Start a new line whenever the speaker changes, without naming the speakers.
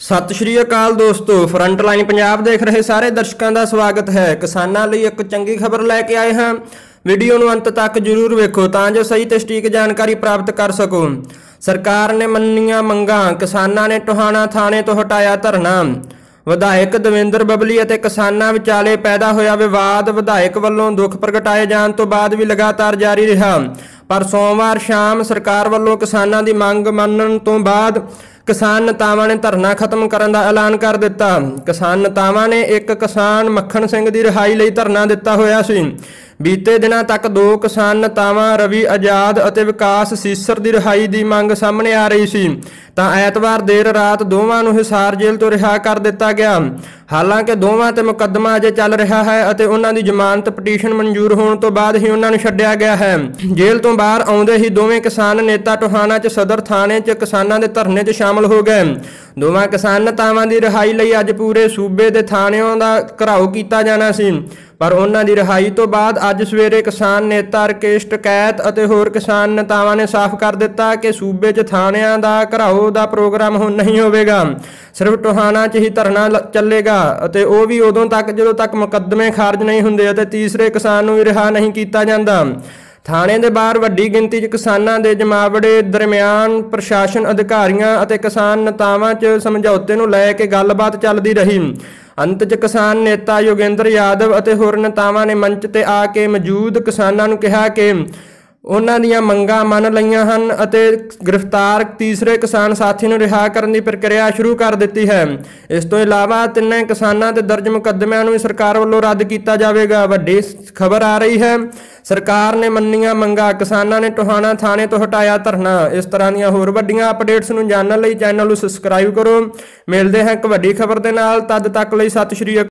ਸਤਿ ਸ਼੍ਰੀ ਅਕਾਲ ਦੋਸਤੋ front line Punjab ਦੇਖ ਰਹੇ ਸਾਰੇ ਦਰਸ਼ਕਾਂ ਦਾ ਸਵਾਗਤ ਹੈ ਕਿਸਾਨਾਂ ਲਈ ਇੱਕ ਚੰਗੀ ਖਬਰ ਲੈ ਕੇ ਆਏ ਹਾਂ ਵੀਡੀਓ ਨੂੰ ਅੰਤ ਤੱਕ ਜ਼ਰੂਰ ਵੇਖੋ ਤਾਂ ਜੋ ਸਹੀ ਤੇ ਸਟੀਕ ਜਾਣਕਾਰੀ ਪ੍ਰਾਪਤ ਕਰ ਸਕੋ ਸਰਕਾਰ ਨੇ ਮੰਨੀਆਂ ਮੰਗਾਂ ਕਿਸਾਨਾਂ ਨੇ ਟੋਹਾਣਾ ਥਾਣੇ ਤੋਂ ਹਟਾਇਆ ਧਰਨਾ ਵਿਧਾਇਕ ਦਵਿੰਦਰ ਬਬਲੀ ਅਤੇ ਕਿਸਾਨਾਂ ਵਿਚਾਲੇ ਪੈਦਾ ਹੋਇਆ ਵਿਵਾਦ ਵਿਧਾਇਕ ਵੱਲੋਂ ਦੁੱਖ ਪ੍ਰਗਟਾਏ ਜਾਣ ਤੋਂ ਬਾਅਦ ਵੀ ਲਗਾਤਾਰ ਜਾਰੀ ਰਿਹਾ ਪਰ ਸੋਮਵਾਰ ਸ਼ਾਮ ਸਰਕਾਰ ਵੱਲੋਂ ਕਿਸਾਨਾਂ ਦੀ ਮੰਗ ਮੰਨਣ ਤੋਂ ਬਾਅਦ ਕਿਸਾਨ ਨੇਤਾਵਾਂ ਨੇ ਧਰਨਾ ਖਤਮ ਕਰਨ ਦਾ ਐਲਾਨ ਕਰ ਦਿੱਤਾ ਕਿਸਾਨ ਨੇਤਾਵਾਂ ਨੇ ਇੱਕ ਕਿਸਾਨ ਮੱਖਣ ਸਿੰਘ ਦੀ ਰਿਹਾਈ ਲਈ ਧਰਨਾ ਦਿੱਤਾ ਹੋਇਆ ਸੀ ਬੀਤੇ ਦਿਨਾਂ ਤੱਕ ਦੋ ਕਿਸਾਨ ਨੇਤਾਵਾਂ ਰਵੀ ਆਜ਼ਾਦ ਅਤੇ ਵਿਕਾਸ ਸੀਸਰ ਦੀ ਰਿਹਾਈ ਦੀ ਮੰਗ ਸਾਹਮਣੇ ਆ ਰਹੀ ਸੀ ਤਾਂ ਐਤਵਾਰ ਦੇਰ ਰਾਤ ਦੋਵਾਂ ਨੂੰ ਹਿਸਾਰ ਜੇਲ੍ਹ ਤੋਂ ਰਿਹਾ ਕਰ ਦਿੱਤਾ ਗਿਆ ਹਾਲਾਂਕਿ ਦੋਵਾਂ ਤੇ ਮੁਕੱਦਮਾ ਅਜੇ ਚੱਲ ਰਿਹਾ ਹੈ ਅਤੇ ਉਹਨਾਂ ਦੀ ਜ਼ਮਾਨਤ ਪਟੀਸ਼ਨ ਮਨਜ਼ੂਰ ਹੋਣ ਤੋਂ ਬਾਅਦ ਹੀ ਉਹਨਾਂ ਨੂੰ ਛੱਡਿਆ ਗਿਆ ਹੈ ਜੇਲ੍ਹ ਤੋਂ ਬਾਹਰ ਆਉਂਦੇ ਹੀ ਦੋਵੇਂ ਕਿਸਾਨ ਨੇਤਾ ਟੋਹਾਣਾ 'ਚ ਸਦਰ ਥਾਣੇ 'ਚ ਕਿਸਾਨਾਂ ਦੇ ਧਰਨੇ 'ਚ ਸ਼ਾਮਲ ਸ਼ਾਮਲ ਹੋ ਗਏ ਦੋਵਾਂ ਕਿਸਾਨ ਨੇਤਾਵਾਂ ਦੀ ਰਿਹਾਈ ਲਈ ਅੱਜ ਪੂਰੇ ਸੂਬੇ ਦੇ ਥਾਣਿਆਂ ਦਾ ਘਰਾਓ ਕੀਤਾ ਜਾਣਾ ਸੀ ਪਰ ਉਹਨਾਂ ਦੀ ਰਿਹਾਈ ਤੋਂ ਬਾਅਦ ਅੱਜ ਸਵੇਰੇ ਕਿਸਾਨ ਨੇਤਾ ਰਕੇਸ਼ ਟਕੈਤ ਅਤੇ ਹੋਰ ਕਿਸਾਨ ਨੇਤਾਵਾਂ ਨੇ ਸਾਫ਼ ਕਰ ਦਿੱਤਾ ਕਿ ਸੂਬੇ 'ਚ ਥਾਣਿਆਂ ਦਾ ਘਰਾਓ ਦਾ ਪ੍ਰੋਗਰਾਮ ਹੁਣ ਨਹੀਂ ਹੋਵੇਗਾ ਸਿਰਫ ਟੋਹਾਣਾ 'ਚ ਹੀ ਧਰਨਾ ਚੱਲੇਗਾ ਅਤੇ ਉਹ ਵੀ ਉਦੋਂ ਤੱਕ ਜਦੋਂ ਤੱਕ ਮੁਕੱਦਮੇ ਖਾਰਜ ਨਹੀਂ ਹੁੰਦੇ ਅਤੇ ਤੀਸਰੇ ਕਿਸਾਨ ਨੂੰ ਵੀ ਰਿਹਾ ਨਹੀਂ ਕੀਤਾ ਜਾਂਦਾ ਥਾਣੇ ਦੇ ਬਾਹਰ ਵੱਡੀ ਗਿਣਤੀ 'ਚ ਕਿਸਾਨਾਂ ਦੇ ਜਮਾਵੜੇ ਦਰਮਿਆਨ ਪ੍ਰਸ਼ਾਸਨ ਅਧਿਕਾਰੀਆਂ ਅਤੇ ਕਿਸਾਨ ਨੇਤਾਵਾਂ 'ਚ ਸਮਝੌਤੇ ਨੂੰ ਲੈ ਕੇ ਗੱਲਬਾਤ ਚੱਲਦੀ ਰਹੀ ਅੰਤ 'ਚ ਕਿਸਾਨ ਨੇਤਾ ਯੋਗਿੰਦਰ ਯਾਦਵ ਅਤੇ ਹੋਰ ਨੇਤਾਵਾਂ ਨੇ ਮੰਚ ਤੇ ਆ ਕੇ ਮੌਜੂਦ ਕਿਸਾਨਾਂ ਨੂੰ ਕਿਹਾ ਕਿ ਉਹਨਾਂ ਦੀਆਂ ਮੰਗਾਂ ਮੰਨ ਲਈਆਂ ਹਨ ਅਤੇ ਗ੍ਰਿਫਤਾਰ ਤੀਸਰੇ ਕਿਸਾਨ ਸਾਥੀ ਨੂੰ ਰਿਹਾ ਕਰਨ ਦੀ ਪ੍ਰਕਿਰਿਆ ਸ਼ੁਰੂ ਕਰ ਦਿੱਤੀ ਹੈ ਇਸ ਤੋਂ ਇਲਾਵਾ ਤਿੰਨੇ ਕਿਸਾਨਾਂ ਤੇ ਦਰਜ ਮੁਕੱਦਮਿਆਂ ਨੂੰ ਵੀ ਸਰਕਾਰ ਵੱਲੋਂ ਰੱਦ ਕੀਤਾ ਜਾਵੇਗਾ ਵੱਡੀ ਖਬਰ ਆ ਰਹੀ ਹੈ ਸਰਕਾਰ ਨੇ ਮੰਨੀਆਂ ਮੰਗਾਂ ਕਿਸਾਨਾਂ ਨੇ ਟੋਹਾਣਾ ਥਾਣੇ ਤੋਂ ਹਟਾਇਆ ਧਰਨਾ ਇਸ ਤਰ੍ਹਾਂ ਦੀਆਂ ਹੋਰ ਵੱਡੀਆਂ ਅਪਡੇਟਸ ਨੂੰ ਜਾਣਨ ਲਈ ਚੈਨਲ ਨੂੰ ਸਬਸਕ੍ਰਾਈਬ ਕਰੋ ਮਿਲਦੇ ਹਾਂ ਇੱਕ ਵੱਡੀ ਖਬਰ ਦੇ ਨਾਲ ਤਦ ਤੱਕ ਲਈ ਸਤਿ ਸ਼੍ਰੀ ਅਕਾਲ